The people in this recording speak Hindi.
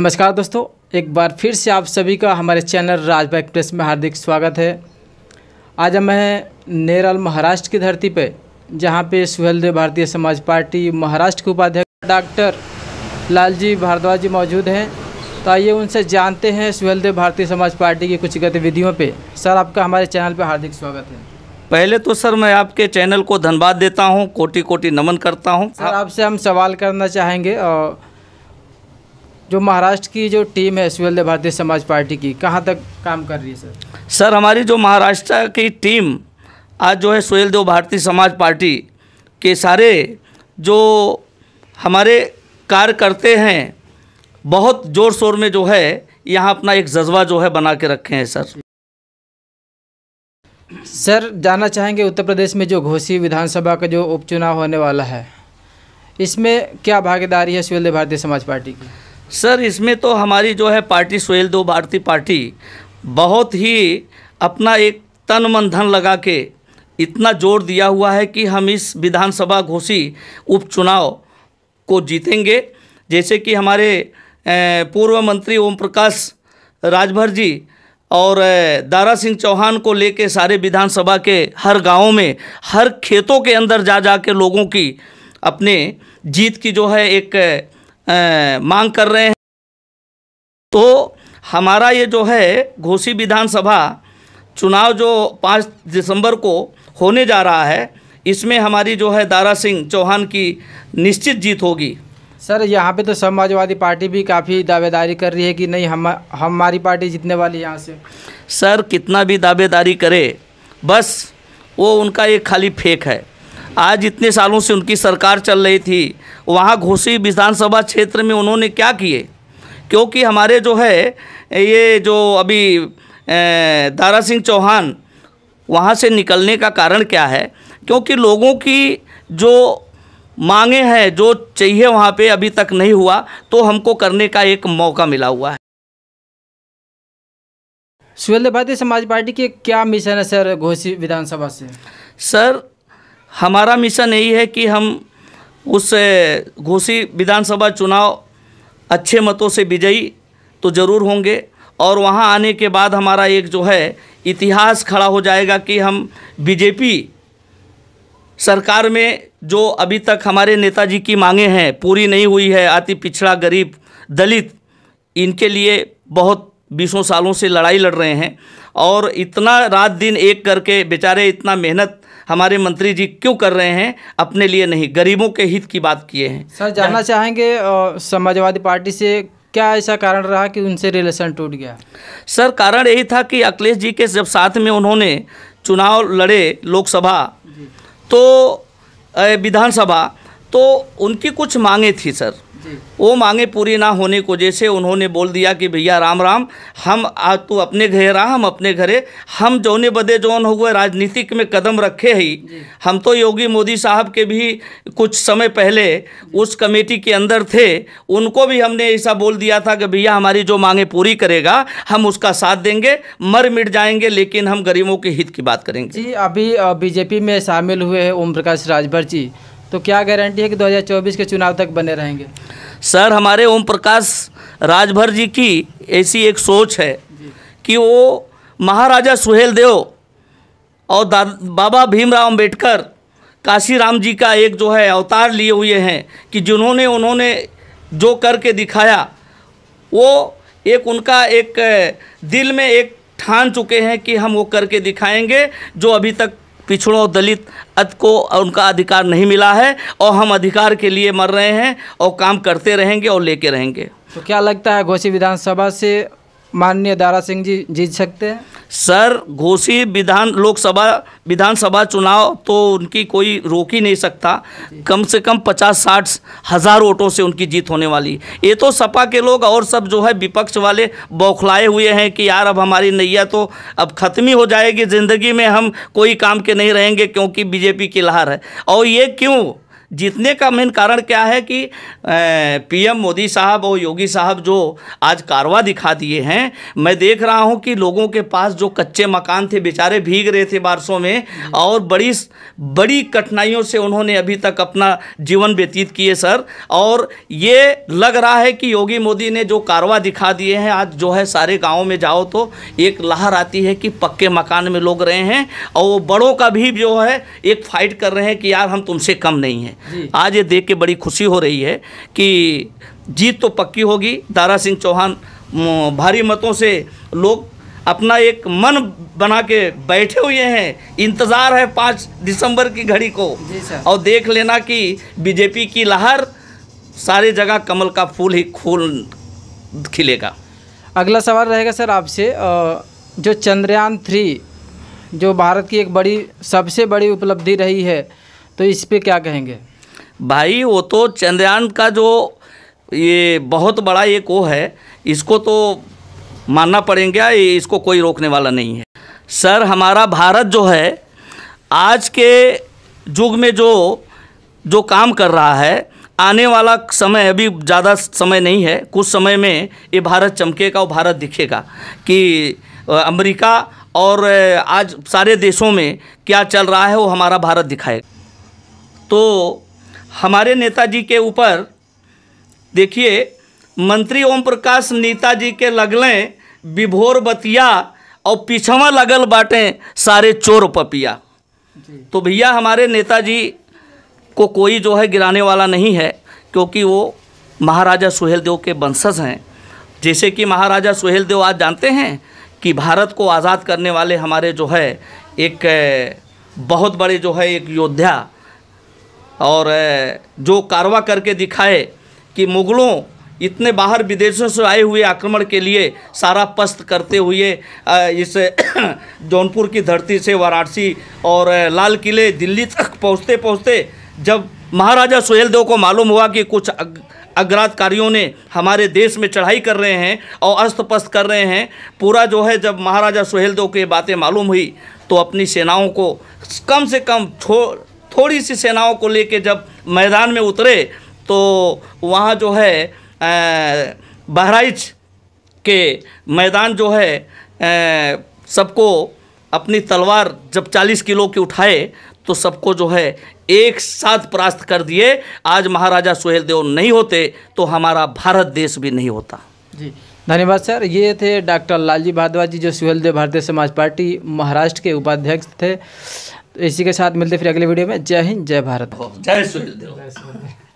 नमस्कार दोस्तों एक बार फिर से आप सभी का हमारे चैनल राज एक्सप्रेस में हार्दिक स्वागत है आज मैं नेरल महाराष्ट्र की धरती पे जहाँ पे सुहेलदेव भारतीय समाज पार्टी महाराष्ट्र के उपाध्यक्ष डॉक्टर लालजी भारद्वाज जी मौजूद हैं तो आइए उनसे जानते हैं सुहेलदेव भारतीय समाज पार्टी की कुछ गतिविधियों पर सर आपका हमारे चैनल पर हार्दिक स्वागत है पहले तो सर मैं आपके चैनल को धन्यवाद देता हूँ कोटि कोटि नमन करता हूँ सर आपसे हम सवाल करना चाहेंगे और जो महाराष्ट्र की जो टीम है एस भारतीय समाज पार्टी की कहाँ तक काम कर रही है सर सर हमारी जो महाराष्ट्र की टीम आज जो है सुहेल देव भारतीय समाज पार्टी के सारे जो हमारे कार्य करते हैं बहुत ज़ोर शोर में जो है यहाँ अपना एक जज्बा जो है बना के रखे हैं सर सर जानना चाहेंगे उत्तर प्रदेश में जो घोसी विधानसभा का जो उपचुनाव होने वाला है इसमें क्या भागीदारी है सुहेल देव भारतीय समाज पार्टी की सर इसमें तो हमारी जो है पार्टी सोहेल दो भारतीय पार्टी बहुत ही अपना एक तन मन धन लगा के इतना जोर दिया हुआ है कि हम इस विधानसभा घोषी उपचुनाव को जीतेंगे जैसे कि हमारे पूर्व मंत्री ओम प्रकाश राजभर जी और दारा सिंह चौहान को लेके सारे विधानसभा के हर गाँव में हर खेतों के अंदर जा जा के लोगों की अपने जीत की जो है एक मांग कर रहे हैं तो हमारा ये जो है घोसी विधानसभा चुनाव जो पाँच दिसंबर को होने जा रहा है इसमें हमारी जो है दारा सिंह चौहान की निश्चित जीत होगी सर यहाँ पे तो समाजवादी पार्टी भी काफ़ी दावेदारी कर रही है कि नहीं हम हमारी पार्टी जीतने वाली यहाँ से सर कितना भी दावेदारी करे बस वो उनका एक खाली फेक है आज इतने सालों से उनकी सरकार चल रही थी वहाँ घोसी विधानसभा क्षेत्र में उन्होंने क्या किए क्योंकि हमारे जो है ये जो अभी दारा सिंह चौहान वहाँ से निकलने का कारण क्या है क्योंकि लोगों की जो मांगे हैं जो चाहिए वहाँ पे अभी तक नहीं हुआ तो हमको करने का एक मौका मिला हुआ है सुहेल भारतीय समाज पार्टी के क्या मिशन है सर घोसी विधानसभा से सर हमारा मिशन यही है कि हम उस घोसी विधानसभा चुनाव अच्छे मतों से विजयी तो ज़रूर होंगे और वहाँ आने के बाद हमारा एक जो है इतिहास खड़ा हो जाएगा कि हम बीजेपी सरकार में जो अभी तक हमारे नेताजी की मांगे हैं पूरी नहीं हुई है अति पिछड़ा गरीब दलित इनके लिए बहुत बीसों सालों से लड़ाई लड़ रहे हैं और इतना रात दिन एक करके बेचारे इतना मेहनत हमारे मंत्री जी क्यों कर रहे हैं अपने लिए नहीं गरीबों के हित की बात किए हैं सर जानना चाहेंगे समाजवादी पार्टी से क्या ऐसा कारण रहा कि उनसे रिलेशन टूट गया सर कारण यही था कि अखिलेश जी के जब साथ में उन्होंने चुनाव लड़े लोकसभा तो विधानसभा तो उनकी कुछ मांगे थी सर वो मांगे पूरी ना होने को जैसे उन्होंने बोल दिया कि भैया राम राम हम आज तू अपने घरे रहा हम अपने घरे हम जोने बदे जोन हो गए राजनीतिक में कदम रखे ही हम तो योगी मोदी साहब के भी कुछ समय पहले उस कमेटी के अंदर थे उनको भी हमने ऐसा बोल दिया था कि भैया हमारी जो मांगे पूरी करेगा हम उसका साथ देंगे मर मिट जाएंगे लेकिन हम गरीबों के हित की बात करेंगे जी अभी बीजेपी में शामिल हुए हैं ओम प्रकाश राजभर जी तो क्या गारंटी है कि 2024 के चुनाव तक बने रहेंगे सर हमारे ओम प्रकाश राजभर जी की ऐसी एक सोच है कि वो महाराजा सुहेल देव और बाबा भीमराव अम्बेडकर काशी राम जी का एक जो है अवतार लिए हुए हैं कि जिन्होंने उन्होंने जो करके दिखाया वो एक उनका एक दिल में एक ठान चुके हैं कि हम वो करके दिखाएंगे जो अभी तक पिछड़ों दलित को उनका अधिकार नहीं मिला है और हम अधिकार के लिए मर रहे हैं और काम करते रहेंगे और लेके रहेंगे तो क्या लगता है घोसी विधानसभा से माननीय दारा सिंह जी जीत सकते हैं सर घोषी विधान लोकसभा विधानसभा चुनाव तो उनकी कोई रोक ही नहीं सकता कम से कम पचास साठ हज़ार वोटों से उनकी जीत होने वाली ये तो सपा के लोग और सब जो है विपक्ष वाले बौखलाए हुए हैं कि यार अब हमारी नैया तो अब ख़त्म ही हो जाएगी ज़िंदगी में हम कोई काम के नहीं रहेंगे क्योंकि बीजेपी की लहर है और ये क्यों जीतने का मेन कारण क्या है कि पीएम मोदी साहब और योगी साहब जो आज कारवा दिखा दिए हैं मैं देख रहा हूं कि लोगों के पास जो कच्चे मकान थे बेचारे भीग रहे थे बारिशों में और बड़ी बड़ी कठिनाइयों से उन्होंने अभी तक अपना जीवन व्यतीत किए सर और ये लग रहा है कि योगी मोदी ने जो कारवा दिखा दिए हैं आज जो है सारे गाँव में जाओ तो एक लहर आती है कि पक्के मकान में लोग रहे हैं और वो बड़ों का भी जो है एक फाइट कर रहे हैं कि यार हम तुमसे कम नहीं हैं आज ये देख के बड़ी खुशी हो रही है कि जीत तो पक्की होगी दारा सिंह चौहान भारी मतों से लोग अपना एक मन बना के बैठे हुए हैं इंतज़ार है पाँच दिसंबर की घड़ी को और देख लेना कि बीजेपी की लहर सारे जगह कमल का फूल ही फूल खिलेगा अगला सवाल रहेगा सर आपसे जो चंद्रयान थ्री जो भारत की एक बड़ी सबसे बड़ी उपलब्धि रही है तो इस पर क्या कहेंगे भाई वो तो चंद्रयान का जो ये बहुत बड़ा एक वो है इसको तो मानना पड़ेगा इसको कोई रोकने वाला नहीं है सर हमारा भारत जो है आज के युग में जो जो काम कर रहा है आने वाला समय अभी ज़्यादा समय नहीं है कुछ समय में ये भारत चमकेगा और भारत दिखेगा कि अमेरिका और आज सारे देशों में क्या चल रहा है वो हमारा भारत दिखाएगा तो हमारे नेताजी के ऊपर देखिए मंत्री ओम प्रकाश नेताजी के लगले विभोर बतिया और पिछवा लगल बाटे सारे चोर पपिया तो भैया हमारे नेताजी को कोई जो है गिराने वाला नहीं है क्योंकि वो महाराजा सुहेलदेव के वंशज हैं जैसे कि महाराजा सुहेलदेव आज जानते हैं कि भारत को आज़ाद करने वाले हमारे जो है एक बहुत बड़े जो है एक योद्धा और जो कारवा करके दिखाए कि मुग़लों इतने बाहर विदेशों से आए हुए आक्रमण के लिए सारा पस्त करते हुए इस जौनपुर की धरती से वाराणसी और लाल किले दिल्ली तक पहुँचते पहुँचते जब महाराजा सुहेलदेव को मालूम हुआ कि कुछ अग, अग्रातकारियों ने हमारे देश में चढ़ाई कर रहे हैं और अस्त पस्त कर रहे हैं पूरा जो है जब महाराजा सुहेलदेव ये बातें मालूम हुई तो अपनी सेनाओं को कम से कम छोड़ थोड़ी सी सेनाओं को लेके जब मैदान में उतरे तो वहाँ जो है बहराइच के मैदान जो है सबको अपनी तलवार जब 40 किलो की उठाए तो सबको जो है एक साथ परास्त कर दिए आज महाराजा सुहेलदेव नहीं होते तो हमारा भारत देश भी नहीं होता जी धन्यवाद सर ये थे डॉक्टर लालजी भारद्वाजी जो सुहेलदेव भारतीय समाज पार्टी महाराष्ट्र के उपाध्यक्ष थे तो इसी के साथ मिलते फिर अगले वीडियो में जय हिंद जय भारत जय सूर्य